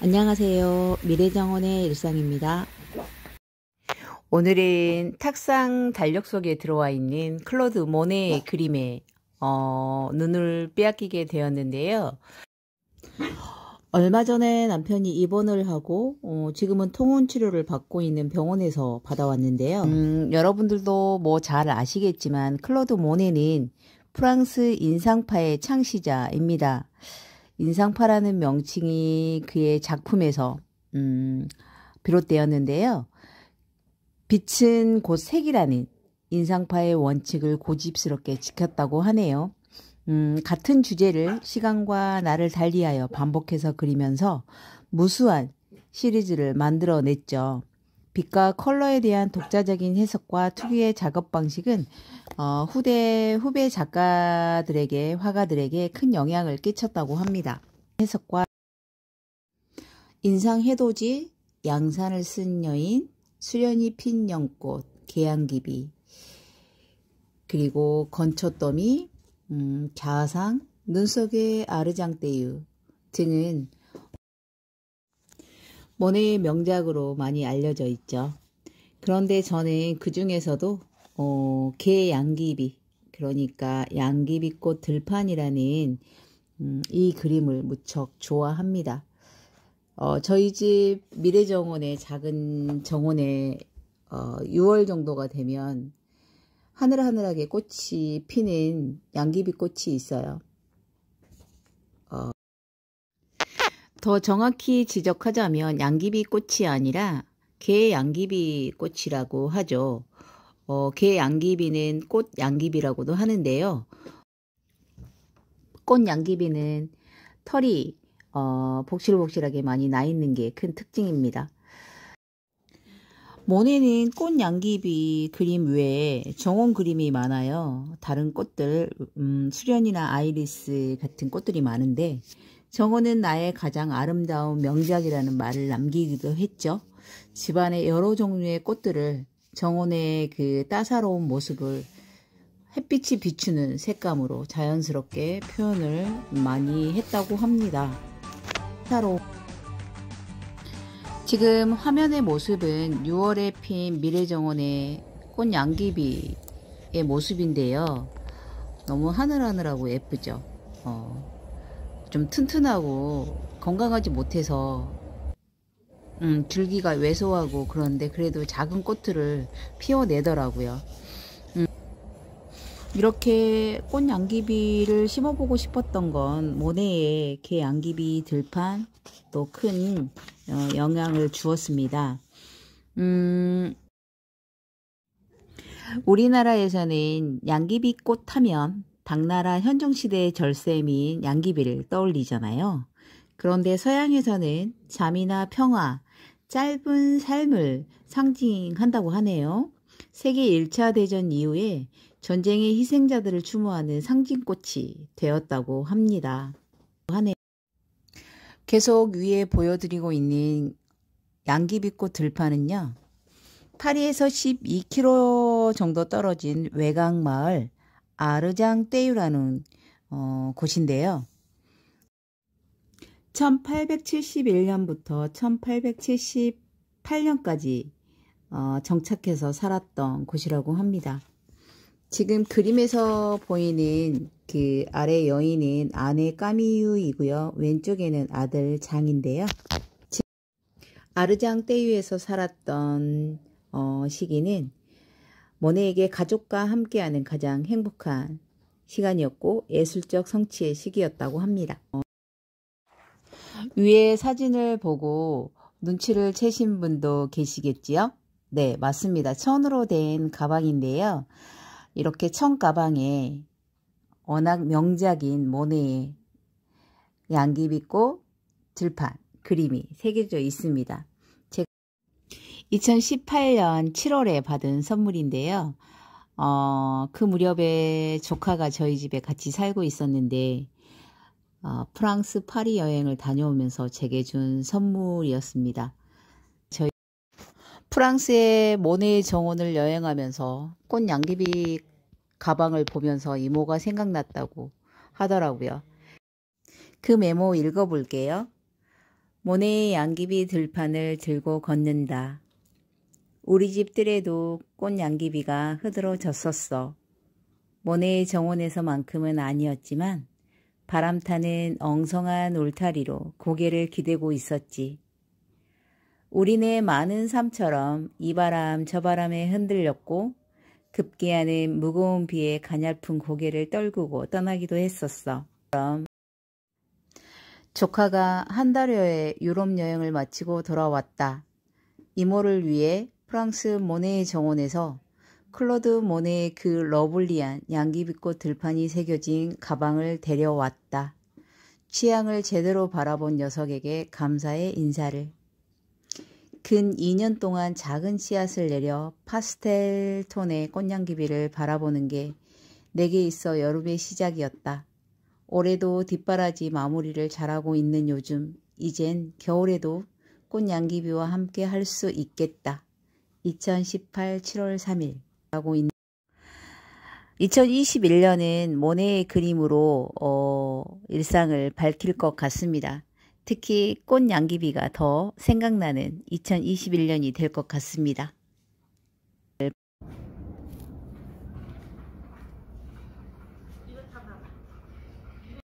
안녕하세요. 미래정원의 일상입니다. 오늘은 탁상 달력 속에 들어와 있는 클로드 모네의 그림에 어, 눈을 빼앗기게 되었는데요. 얼마 전에 남편이 입원을 하고 어, 지금은 통원 치료를 받고 있는 병원에서 받아왔는데요. 음, 여러분들도 뭐 잘 아시겠지만 클로드 모네는 프랑스 인상파의 창시자입니다. 인상파라는 명칭이 그의 작품에서 음, 비롯되었는데요. 빛은 곧 색이라는 인상파의 원칙을 고집스럽게 지켰다고 하네요. 음, 같은 주제를 시간과 나를 달리하여 반복해서 그리면서 무수한 시리즈를 만들어냈죠. 빛과 컬러에 대한 독자적인 해석과 특유의 작업 방식은 어, 후대 후배 작가들에게 화가들에게 큰 영향을 끼쳤다고 합니다. 해석과 인상 해돋이, 양산을 쓴 여인, 수련이 핀 연꽃, 계양기비, 그리고 건초더미, 음, 자상, 눈속의 아르장대유 등은 모네의 명작으로 많이 알려져 있죠. 그런데 저는 그 중에서도 어, 개 양귀비 그러니까 양귀비꽃 들판이라는 음, 이 그림을 무척 좋아합니다. 어, 저희 집 미래정원의 작은 정원에 어, 6월 정도가 되면 하늘하늘하게 꽃이 피는 양귀비꽃이 있어요. 더 정확히 지적하자면 양귀비 꽃이 아니라 개 양귀비 꽃이라고 하죠. 어, 개 양귀비는 꽃 양귀비라고도 하는데요. 꽃 양귀비는 털이 어, 복실복실하게 많이 나 있는 게 큰 특징입니다. 모네는 꽃 양귀비 그림 외에 정원 그림이 많아요. 다른 꽃들, 음, 수련이나 아이리스 같은 꽃들이 많은데 정원은 나의 가장 아름다운 명작이라는 말을 남기기도 했죠. 집안의 여러 종류의 꽃들을 정원의 그 따사로운 모습을 햇빛이 비추는 색감으로 자연스럽게 표현을 많이 했다고 합니다. 따로 지금 화면의 모습은 6월에 핀 미래정원의 꽃양귀비의 모습인데요. 너무 하늘하늘하고 예쁘죠. 어, 좀 튼튼하고 건강하지 못해서 음, 줄기가 왜소하고 그런데 그래도 작은 꽃들을 피워내더라고요. 음, 이렇게 꽃 양귀비를 심어보고 싶었던 건 모네의 개 양귀비 들판 또큰 어, 영향을 주었습니다. 음, 우리나라에서는 양귀비꽃 하면 당나라 현종시대의 절세인 양귀비를 떠올리잖아요. 그런데 서양에서는 잠이나 평화, 짧은 삶을 상징한다고 하네요. 세계 1차 대전 이후에 전쟁의 희생자들을 추모하는 상징꽃이 되었다고 합니다. 하네요. 계속 위에 보여드리고 있는 양귀비꽃 들판은요. 파리에서 12km 정도 떨어진 외곽마을 아르장 떼유라는 어, 곳인데요. 1871년부터 1878년까지 어, 정착해서 살았던 곳이라고 합니다. 지금 그림에서 보이는 그 아래 여인은 아내 까미유이고요. 왼쪽에는 아들 장인데요. 아르장 떼유에서 살았던 어, 시기는 모네에게 가족과 함께하는 가장 행복한 시간이었고 예술적 성취의 시기였다고 합니다. 어, 위에 사진을 보고 눈치를 채신 분도 계시겠지요? 네, 맞습니다. 천으로 된 가방인데요. 이렇게 청가방에 워낙 명작인 모네의 양귀비꽃 들판 그림이 새겨져 있습니다. 2018년 7월에 받은 선물인데요. 어, 그 무렵에 조카가 저희 집에 같이 살고 있었는데 어, 프랑스 파리 여행을 다녀오면서 제게 준 선물이었습니다. 프랑스의 모네 정원을 여행하면서 꽃 양귀비 가방을 보면서 이모가 생각났다고 하더라고요. 그 메모 읽어볼게요. 모네의 양귀비 들판을 들고 걷는다. 우리 집들에도 꽃 양귀비가 흐드러 졌었어. 모네의 정원에서만큼은 아니었지만 바람 타는 엉성한 울타리로 고개를 기대고 있었지. 우리네 많은 삶처럼 이 바람 저 바람에 흔들렸고 급기야는 무거운 비에 가냘픈 고개를 떨구고 떠나기도 했었어. 조카가 한 달여의 유럽 여행을 마치고 돌아왔다. 이모를 위해 프랑스 모네의 정원에서 클로드 모네의 그 러블리한 양귀비꽃 들판이 새겨진 가방을 데려왔다. 취향을 제대로 바라본 녀석에게 감사의 인사를. 근 2년 동안 작은 씨앗을 내려 파스텔 톤의 꽃냥기비를 바라보는 게 내게 있어 여름의 시작이었다. 올해도 뒷바라지 마무리를 잘하고 있는 요즘 이젠 겨울에도 꽃냥기비와 함께 할 수 있겠다. 2018 7월 3일 라고 있는 2021년은 모네의 그림으로 어, 일상을 밝힐 것 같습니다. 특히 꽃 양귀비가 더 생각나는 2021년이 될 것 같습니다.